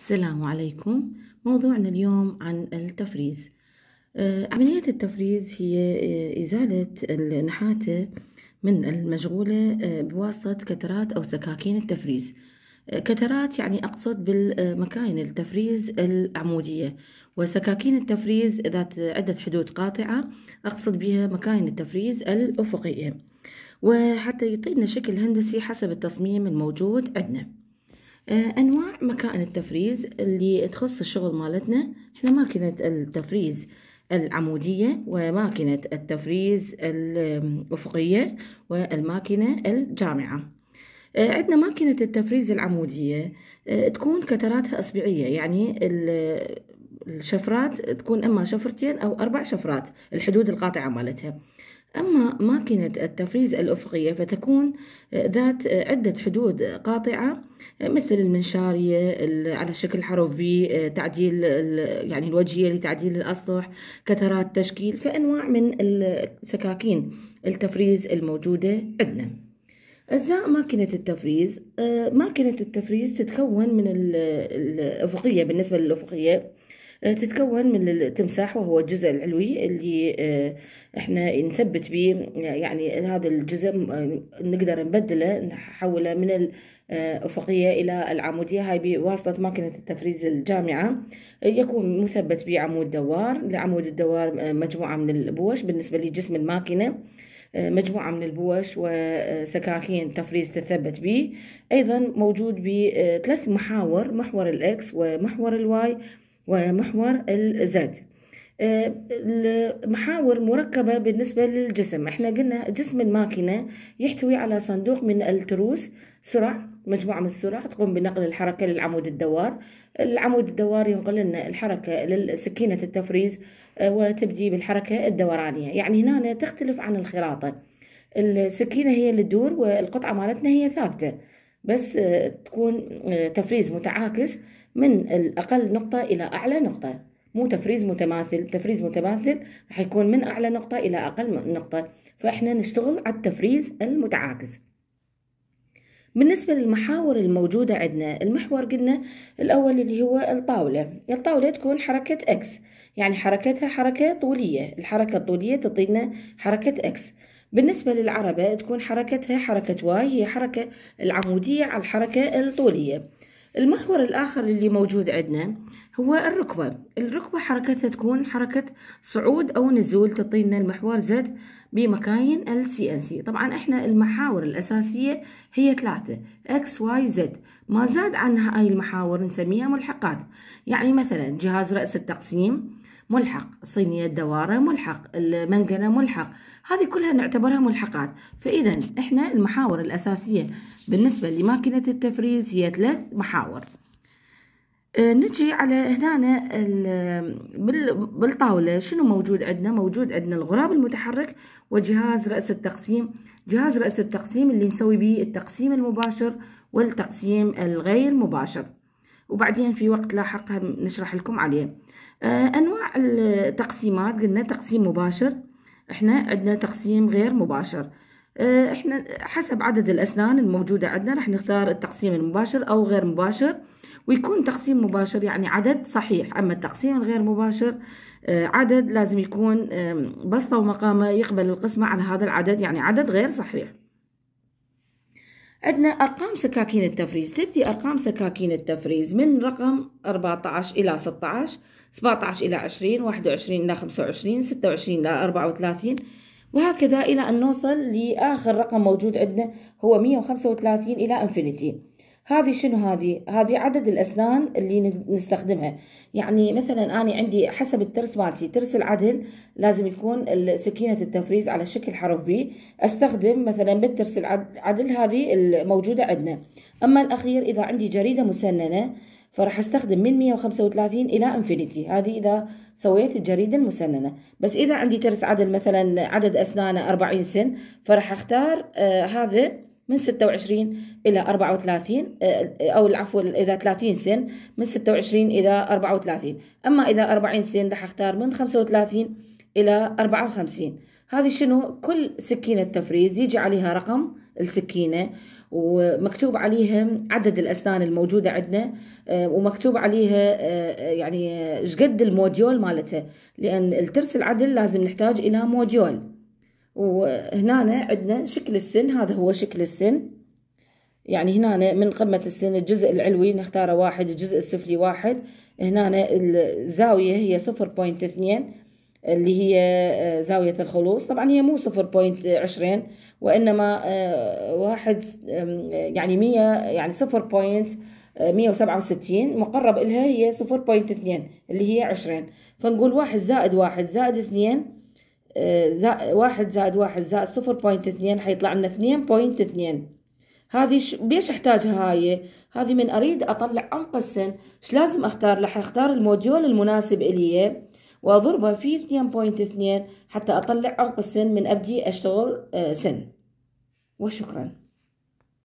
السلام عليكم موضوعنا اليوم عن التفريز آه، عملية التفريز هي آه، إزالة النحاتة من المشغولة آه، بواسطة كترات أو سكاكين التفريز كترات يعني أقصد بالمكاين التفريز العمودية وسكاكين التفريز ذات عدة حدود قاطعة أقصد بها مكاين التفريز الأفقية وحتى يعطينا شكل هندسي حسب التصميم الموجود عندنا آه، انواع مكائن التفريز اللي تخص الشغل مالتنا احنا ماكينه التفريز العمودية وماكينة التفريز الأفقية والماكينة الجامعة آه، عندنا ماكينة التفريز العمودية آه، تكون كتراتها أصبعية يعني الشفرات تكون إما شفرتين أو أربع شفرات الحدود القاطعة مالتها أما ماكينة التفريز الأفقية فتكون ذات عدة حدود قاطعة مثل المنشارية على شكل حرف في تعديل يعني الوجهية لتعديل الأسطح كترات تشكيل فأنواع من السكاكين التفريز الموجودة عندنا أجزاء ماكينة التفريز آه، ماكينة التفريز تتكون من الأفقية بالنسبة للأفقية آه، تتكون من التمساح وهو الجزء العلوي اللي آه، احنا نثبت به يعني هذا الجزء آه، نقدر نبدله نحوله من الأفقية إلى العمودية هاي بواسطة ماكينة التفريز الجامعة يكون مثبت بعمود دوار لعمود الدوار مجموعة من البوش بالنسبة لجسم الماكينة مجموعة من البوش وسكاكين تفريز تثبت به أيضا موجود بثلاث محاور محور الإكس ومحور الواي ومحور الزاد آه، المحاور مركبة بالنسبة للجسم احنا قلنا جسم الماكينة يحتوي على صندوق من التروس سرع مجموعة من السرع تقوم بنقل الحركة للعمود الدوار العمود الدوار ينقل لنا الحركة للسكينة التفريز آه، وتبدي بالحركة الدورانية يعني هنا تختلف عن الخراطة السكينة هي اللي تدور والقطعة مالتنا هي ثابتة بس آه، تكون آه، تفريز متعاكس من الأقل نقطة إلى أعلى نقطة مو تفريز متماثل تفريز متماثل راح يكون من أعلى نقطة إلى أقل نقطة فإحنا نشتغل على التفريز المتعاكس بالنسبة للمحاور الموجودة عندنا المحور قلنا الأول اللي هو الطاولة الطاولة تكون حركة X يعني حركتها حركة طولية الحركة الطولية تعطينا حركة X بالنسبة للعربة تكون حركتها حركة واي هي حركة العمودية على الحركة الطولية المحور الآخر اللي موجود عندنا هو الركبة الركبة حركتها تكون حركة صعود أو نزول تعطينا المحور زد بمكاين ال سي ان سي طبعا احنا المحاور الأساسية هي ثلاثة اكس واي زد ما زاد عنها أي المحاور نسميها ملحقات يعني مثلا جهاز رأس التقسيم ملحق الصينية الدوارة ملحق المنقلة ملحق هذه كلها نعتبرها ملحقات فإذا إحنا المحاور الأساسية بالنسبة لماكينة التفريز هي ثلاث محاور آه، نجي على هنا بالطاولة شنو موجود عندنا موجود عندنا الغراب المتحرك وجهاز رأس التقسيم جهاز رأس التقسيم اللي نسوي به التقسيم المباشر والتقسيم الغير مباشر وبعدين في وقت لاحق نشرح لكم عليه آه، أنواع التقسيمات قلنا تقسيم مباشر احنا عندنا تقسيم غير مباشر آه، احنا حسب عدد الأسنان الموجودة عندنا راح نختار التقسيم المباشر أو غير مباشر ويكون تقسيم مباشر يعني عدد صحيح أما التقسيم الغير مباشر آه، عدد لازم يكون بسطة ومقامة يقبل القسمة على هذا العدد يعني عدد غير صحيح عندنا أرقام سكاكين التفريز تبدي أرقام سكاكين التفريز من رقم 14 إلى 16 17 إلى 20 21 إلى 25 26 إلى 34 وهكذا إلى أن نوصل لآخر رقم موجود عندنا هو 135 إلى انفينيتي هذه شنو هذه هذه عدد الاسنان اللي نستخدمها يعني مثلا انا عندي حسب الترس مالتي ترس العدل لازم يكون سكينه التفريز على شكل حرف V، استخدم مثلا بالترس العدل هذه الموجوده عندنا اما الاخير اذا عندي جريده مسننه فراح استخدم من 135 الى انفينيتي هذه اذا سويت الجريده المسننه بس اذا عندي ترس عدل مثلا عدد اسنانه 40 سن فراح اختار آه هذا من 26 إلى 34 آه، أو العفو إذا 30 سن من 26 إلى 34 أما إذا 40 سن رح أختار من 35 إلى 54 هذه شنو كل سكينة تفريز يجي عليها رقم السكينة ومكتوب عليها عدد الأسنان الموجودة عندنا آه، ومكتوب عليها آه، يعني شقد الموديول مالتها لأن الترس العدل لازم نحتاج إلى موديول وهنا عندنا شكل السن هذا هو شكل السن يعني هنا من قمة السن الجزء العلوي نختاره واحد الجزء السفلي واحد هنا الزاوية هي صفر بوينت اثنين اللي هي آه، زاوية الخلوص طبعا هي مو صفر بوينت عشرين وإنما آه، واحد يعني مية يعني صفر بوينت مية وسبعة وستين مقرب إلها هي صفر بوينت اثنين اللي هي عشرين فنقول واحد زائد واحد زائد اثنين آه، واحد زائد واحد زائد صفر بوينت اثنين حيطلع لنا اثنين بوينت اثنين هذه بيش احتاجها هاي هذه من اريد اطلع انقسن ايش لازم اختار لح اختار الموديول المناسب الي واضربه في 2.2 حتى اطلع انقسن من ابدي اشتغل آه، سن وشكرا